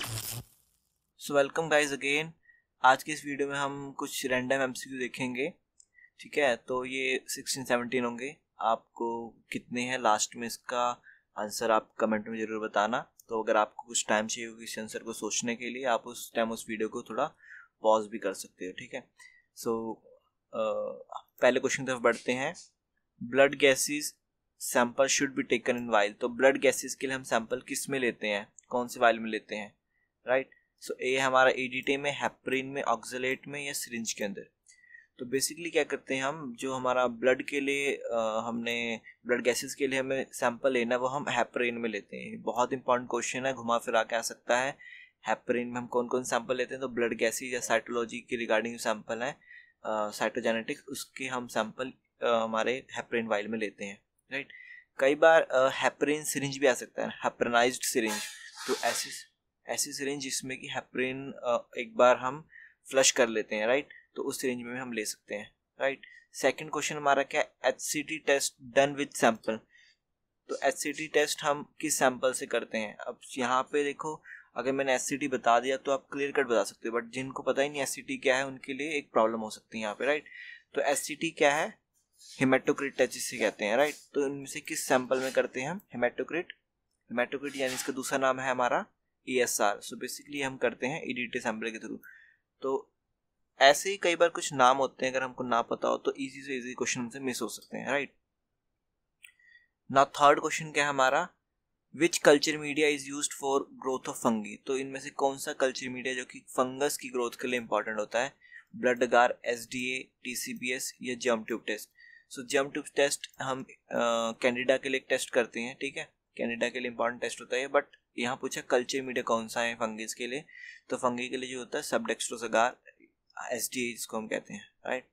So welcome guys again आज के इस वीडियो में हम कुछ रैंडम एम देखेंगे ठीक है तो ये सिक्सटीन सेवनटीन होंगे आपको कितने हैं लास्ट में इसका आंसर आप कमेंट में ज़रूर बताना तो अगर आपको कुछ टाइम चाहिए होगा इस आंसर को सोचने के लिए आप उस टाइम उस वीडियो को थोड़ा पॉज भी कर सकते हो ठीक है सो so, पहले क्वेश्चन की तरफ बढ़ते हैं blood gases sample should be taken in vial तो ब्लड गैसेस के लिए हम सैंपल किस में लेते हैं कौन से वाइल में लेते हैं राइट सो ए हमारा ईडीटे में हैप्रिन में ऑक्जलेट में या सिरिंज के अंदर तो बेसिकली क्या करते हैं हम जो हमारा ब्लड के लिए आ, हमने ब्लड गैसेस के लिए हमें सैंपल लेना है वो हम हैप्रेन में लेते हैं बहुत इंपॉर्टेंट क्वेश्चन है घुमा फिरा के आ सकता है हैप्रेन में हम कौन कौन सैंपल लेते हैं तो ब्लड गैसेस या साइटोलॉजी के रिगार्डिंग सैंपल हैं साइटोजेनेटिक्स उसके हम सैंपल हमारे हैप्रेन वाइल में लेते हैं राइट कई बार हैप्रेन सिरिंज भी आ सकता है हैप्रेनाइज सिरिंज तो ऐसे ऐसी सिरिंज जिसमें कि हेप्रिन एक बार हम फ्लश कर लेते हैं राइट तो उस सिरिंज में हम ले सकते हैं राइट सेकंड क्वेश्चन हमारा क्या है H test done with sample तो एच टेस्ट हम किस सैंपल से करते हैं अब यहाँ पे देखो अगर मैंने एस सी टी बता दिया तो आप क्लियर कट बता सकते हो बट जिनको पता ही नहीं एस सी टी क्या है उनके लिए एक प्रॉब्लम हो सकती है यहाँ पे राइट तो एस सी टी क्या है हिमेटोक्रिट टच जिसे कहते हैं राइट तो इनमें से किस सैंपल में करते हैं हम हिमेटोक्रिट हिमेटोक्रिट यानी इसका दूसरा नाम है हमारा E S R so basically हम करते हैं ई डी टी सैम्पल के थ्रू तो ऐसे ही कई बार कुछ नाम होते हैं अगर हमको ना पता हो तो ईजी से ईजी क्वेश्चन हमसे मिस हो सकते हैं राइट ना थर्ड क्वेश्चन क्या है हमारा which culture media is use for growth of fungi तो इनमें से कौन सा कल्चर मीडिया जो कि फंगस की ग्रोथ के लिए इंपॉर्टेंट होता है ब्लड गार S D A T C B S या जम ट्यूब टेस्ट सो जम ट्यूब टेस्ट हम कैनेडा के लिए टेस्ट करते हैं ठीक है कैनेडा के लिए इंपॉर्टेंट टेस्ट होता है बट यहाँ पूछा कल्चर मीडिया कौन सा है फंगिस के लिए तो फंगी के लिए जो होता है सब डेक्सट्रोसगार एस डी जिसको हम कहते हैं राइट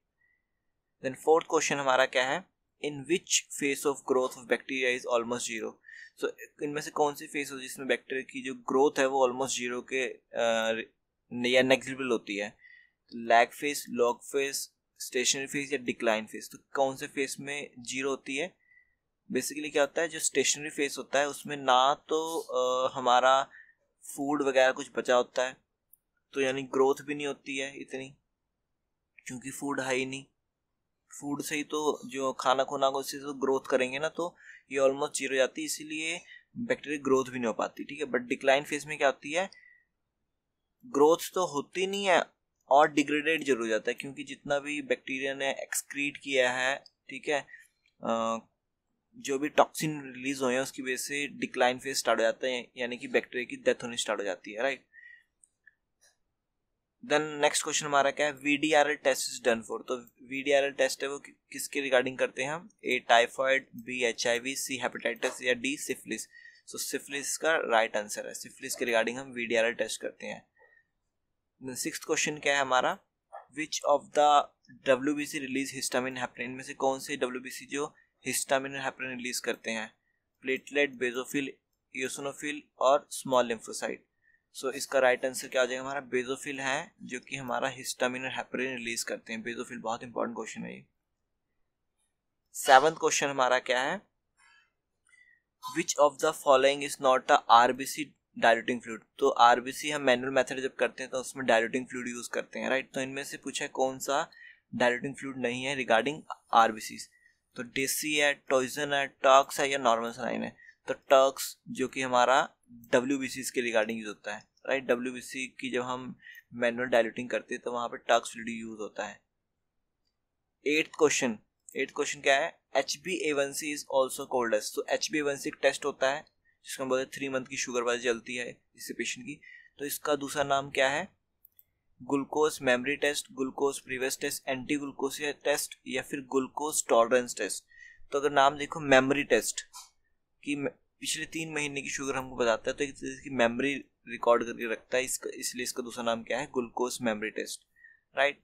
देन फोर्थ क्वेश्चन हमारा क्या है in which phase of growth of bacteria is almost zero so इनमें से कौन सी फेस हो जिसमें बैक्टीरिया की जो ग्रोथ है वो ऑलमोस्ट जीरो के uh, या नेग्जिबल होती है lag phase log phase stationary phase या डिक्लाइन फेस तो कौन से फेस में जीरो होती है बेसिकली क्या होता है जो स्टेशनरी फेस होता है उसमें ना तो आ, हमारा फूड वगैरह कुछ बचा होता है तो यानी ग्रोथ भी नहीं होती है इतनी क्योंकि फूड है ही नहीं फूड से ही तो जो खाना खुना को उससे तो ग्रोथ करेंगे ना तो ये ऑलमोस्ट जीरो जाती है इसीलिए बैक्टीरिया ग्रोथ भी नहीं हो पाती ठीक है बट डिक्लाइन फेज में क्या होती है ग्रोथ तो होती नहीं है और डिग्रेडेड जरूर जाता है क्योंकि जितना भी बैक्टीरिया ने एक्सक्रीट किया है ठीक है जो भी टॉक्सिन रिलीज हुए हैं उसकी वजह से डिक्लाइन फेज स्टार्ट हो जाता है यानी कि बैक्टीरिया की डेथ होनी स्टार्ट हो जाती है राइट देन नेक्स्ट क्वेश्चन हमारा क्या है VDRL test is done for तो वीडीआरएल टेस्ट है वो किसके रिगार्डिंग करते हैं हम A typhoid B H I V C hepatitis या डी सिफिलिस सो सिफिलिस का राइट right आंसर है सिफिलिस के रिगार्डिंग हम वीडीआरएल टेस्ट करते हैं सिक्स क्वेश्चन क्या है हमारा which of the W B C release histamine heparin में से कौन से डब्ल्यू बी सी जो हिस्टामिन हैपरिन रिलीज करते हैं प्लेटलेट बेजोफिल यूसनोफिल और स्मॉल लिम्फोसाइट सो इसका राइट आंसर क्या हो जाएगा हमारा बेजोफिल है जो कि हमारा हिस्टामिन हैपरिन रिलीज करते हैं बेजोफिल बहुत इंपॉर्टेंट क्वेश्चन है ये सेवंथ क्वेश्चन हमारा क्या है which of the following is not a RBC diluting fluid तो आरबीसी हम मैनुअल मेथड जब करते हैं तो उसमें डायलूटिंग फ्लूड यूज करते हैं राइट तो इनमें से पूछा कौन सा डायलूटिंग फ्लूड नहीं है रिगार्डिंग आरबीसी तो डेसी है टॉइजन है टर्क्स है या नॉर्मल सनाइन है तो टर्क्स जो कि हमारा डब्ल्यू बी सी के रिगार्डिंग यूज़ होता है राइट डब्ल्यू बी सी की जब हम मैनुअल डायलूटिंग करते हैं तो वहाँ पर टर्क्स यूज़ होता है एट्थ क्वेश्चन एट्थ क्वेश्चन क्या है H B A one C is also coldest तो H B A one C एक टेस्ट होता है जिसको हम बोलते हैं थ्री मंथ की शुगर वाइज चलती है इसी पेशेंट की तो इसका दूसरा नाम क्या है glucose memory test glucose previous test anti glucose test या फिर ग्लूकोज टॉलरेंस टेस्ट तो अगर नाम देखो मेमोरी टेस्ट कि पिछले तीन महीने की शुगर हमको बताता है तो एक तरीके की मेमोरी रिकॉर्ड करके रखता है इसका इसलिए इसका दूसरा नाम क्या है glucose memory test right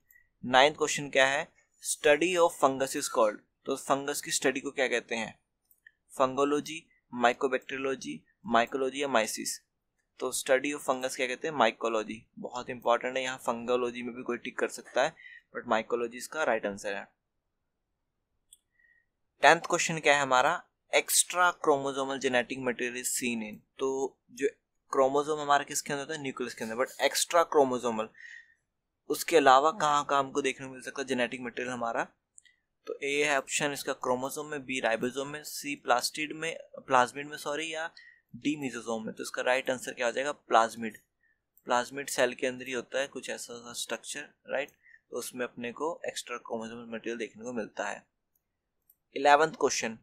ninth question क्या है study of fungus is called तो फंगस की स्टडी को क्या कहते हैं फंगोलॉजी माइकोबैक्टेरियोलॉजी माइकोलॉजी या माइसिस तो स्टडी ऑफ फंगस क्या कहते हैं माइकोलॉजी बहुत इंपॉर्टेंट है यहाँ फंगोलॉजी में भी कोई टिक कर सकता है बट माइकोलॉजी इसका राइट आंसर है टेंथ क्वेश्चन क्या है हमारा extra chromosomal genetic material is seen in तो जो क्रोमोजोम हमारे किसके अंदर होता है न्यूक्लियस के अंदर बट एक्स्ट्रा क्रोमोजोमल उसके अलावा कहाँ कहाँ हमको देखने को मिल सकता है जेनेटिक मटेरियल हमारा तो ए है ऑप्शन इसका क्रोमोजोम में बी राइबोजोम में सी प्लास्टिड में प्लाज्मिड में सॉरी या डी मीजोजोम में तो इसका राइट आंसर क्या हो जाएगा प्लाज्मिड प्लाज्मिड सेल के अंदर ही होता है कुछ ऐसा सा स्ट्रक्चर राइट तो उसमें अपने को एक्स्ट्रा क्रोमोजोम मटेरियल देखने को मिलता है eleventh question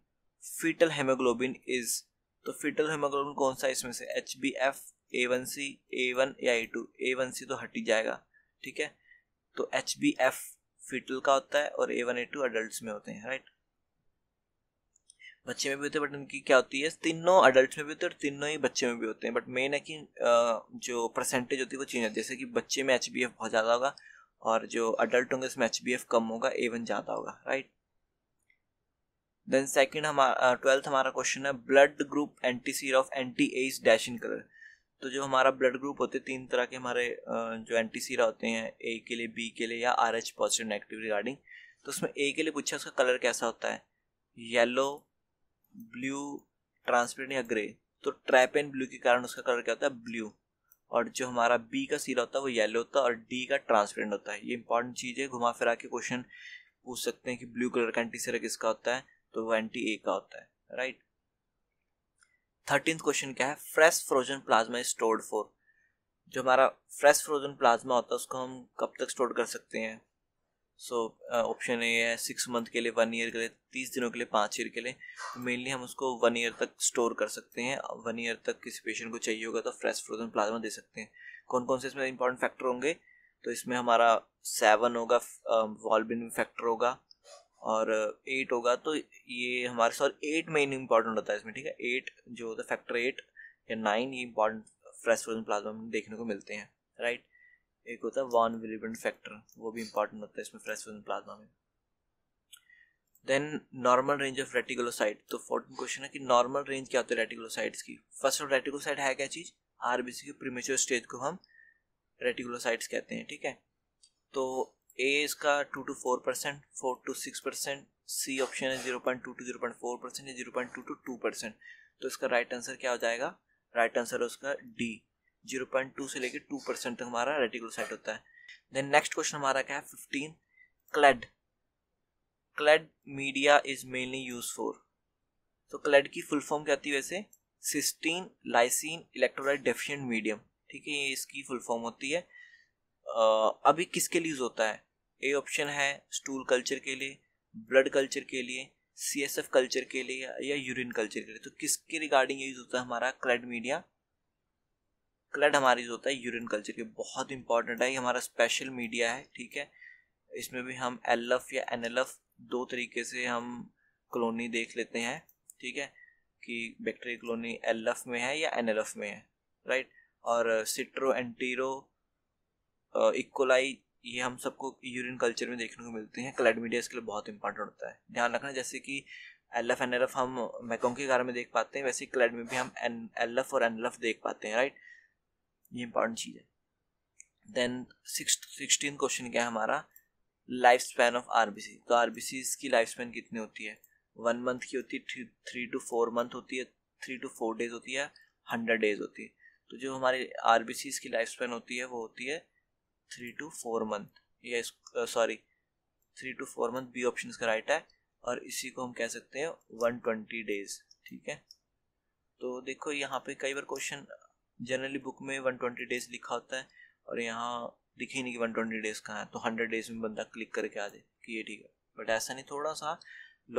fetal haemoglobin is तो फीटल हेमोग्लोबिन कौन सा इसमें से H B F A one C A one या ए टू ए वन सी तो हट ही जाएगा ठीक है तो एच बी एफ फीटल का होता है और A one A two adult में होते हैं राइट बच्चे में भी होते हैं बट उनकी क्या होती है तीनों अडल्ट में भी होते हैं और तीनों ही बच्चे में भी होते हैं बट मेन है कि जो परसेंटेज होती है वो चेंज होती है जैसे कि बच्चे में एच बी एफ बहुत ज़्यादा होगा और जो अडल्ट होंगे उसमें एच बी एफ कम होगा एवन ज़्यादा होगा राइट देन सेकेंड हमारा ट्वेल्थ हमारा क्वेश्चन है blood group anti sera of anti as dash in colour तो जो हमारा ब्लड ग्रुप होते हैं तीन तरह के हमारे जो एंटी सीरा होते हैं ए के लिए बी के लिए या R H positive negative regarding तो उसमें ए के लिए पूछा उसका कलर कैसा होता है येलो ब्लू ट्रांसपेरेंट या ग्रे तो एंड ब्लू के कारण उसका कलर क्या होता है ब्लू और जो हमारा बी का सीरा होता है वो येलो होता है और डी का ट्रांसपेरेंट होता है ये इंपॉर्टेंट चीज़ है घुमा फिरा के क्वेश्चन पूछ सकते हैं कि ब्लू कलर का एंटी सीरा किसका होता है तो वो एंटी ए का होता है राइट थर्टीन क्वेश्चन क्या है fresh frozen plasma stored for जो हमारा फ्रेश फ्रोजन प्लाज्मा होता है उसको हम कब तक स्टोर कर सकते हैं सो ऑप्शन ए है सिक्स मंथ के लिए वन ईयर के लिए तीस दिनों के लिए पाँच ईयर के लिए मेनली तो हम उसको वन ईयर तक स्टोर कर सकते हैं वन ईयर तक किसी पेशेंट को चाहिए होगा तो फ्रेश फ्रोजन प्लाज्मा दे सकते हैं कौन कौन से इसमें इंपॉर्टेंट फैक्टर होंगे तो इसमें हमारा सेवन होगा वॉलबिन um, फैक्टर होगा और एट होगा तो ये हमारे साथ एट मेन इंपॉर्टेंट होता है इसमें ठीक है एट जो होता है फैक्टर एट या नाइन ये इंपॉर्टेंट फ्रेश फ्रोजन प्लाज्मा देखने को मिलते हैं राइट right? एक होता है वॉन विलिबन फैक्टर वो भी इंपॉर्टेंट होता है इसमें फ्रेश फ्रोजन प्लाज्मा में then normal range of reticulocyte तो फोर्टीन क्वेश्चन है कि नॉर्मल रेंज क्या होती है रेटिकुलोसाइट्स की फर्स्ट ऑफ रेटिकुलोसाइट है क्या चीज़ आरबीसी के प्रीमेच्योर स्टेज को हम रेटिकुलोसाइट्स कहते हैं ठीक है तो ए इसका two to four percent four to six percent C option है zero point two to zero point four percent या zero point two to two percent तो इसका राइट right आंसर क्या हो जाएगा राइट right आंसर है उसका डी जीरो पॉइंट टू से लेकर टू परसेंट तक हमारा रेटिकुलोसाइट होता है देन नेक्स्ट क्वेश्चन हमारा क्या है fifteen CLED CLED media is mainly use for तो क्लेड की फुल फॉर्म क्या होती है वैसे cystine lysine electrolyte deficient medium ठीक है ये इसकी फुल फॉर्म होती है आ, अभी किसके लिए यूज़ होता है ए ऑप्शन है स्टूल कल्चर के लिए ब्लड कल्चर के लिए सी एस एफ कल्चर के लिए या यूरिन कल्चर के लिए तो किसके रिगार्डिंग यूज़ होता है हमारा क्लेड मीडिया क्लड हमारी जो होता है यूरिन कल्चर के बहुत इंपॉर्टेंट है ये हमारा स्पेशल मीडिया है ठीक है इसमें भी हम एल एफ या एन दो तरीके से हम कलोनी देख लेते हैं ठीक है कि बैक्टेरिया कॉलोनी एल एफ में है या एन में है राइट और सिट्रो एंटीरो इकोलाई ये हम सबको यूरिन कल्चर में देखने को मिलते हैं क्लड मीडिया इसके लिए बहुत इंपॉर्टेंट होता है ध्यान रखना जैसे कि L F N L F हम मैकोंग के कारण में देख पाते हैं वैसे क्लड में भी हम एन एल एफ और एन एल एफ देख पाते हैं राइट ये इंपॉर्टेंट चीज़ है देन सिक्सटीन क्वेश्चन क्या है हमारा life span of R B C तो आर बी सी की लाइफ स्पैन कितनी होती है वन मंथ की होती है थ्री टू फोर मंथ होती है थ्री टू फोर डेज होती है हंड्रेड डेज होती है तो जो हमारी आर बी सी की लाइफ स्पैन होती है वो होती है थ्री टू फोर मंथ या sorry three to four month B option का राइट है और इसी को हम कह सकते हैं वन ट्वेंटी डेज ठीक है तो देखो यहाँ पे कई बार क्वेश्चन जनरली बुक में वन ट्वेंटी डेज लिखा होता है और यहाँ दिखे नहीं कि वन ट्वेंटी डेज कहाँ है तो हंड्रेड डेज में बंदा क्लिक करके आ जाए कि ये ठीक है बट ऐसा नहीं थोड़ा सा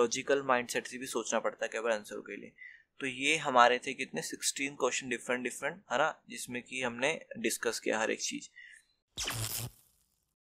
लॉजिकल माइंडसेट से भी सोचना पड़ता है केवल आंसर के लिए तो ये हमारे थे कितने सिक्सटीन क्वेश्चन डिफरेंट डिफरेंट है ना जिसमें कि हमने डिस्कस किया हर एक चीज़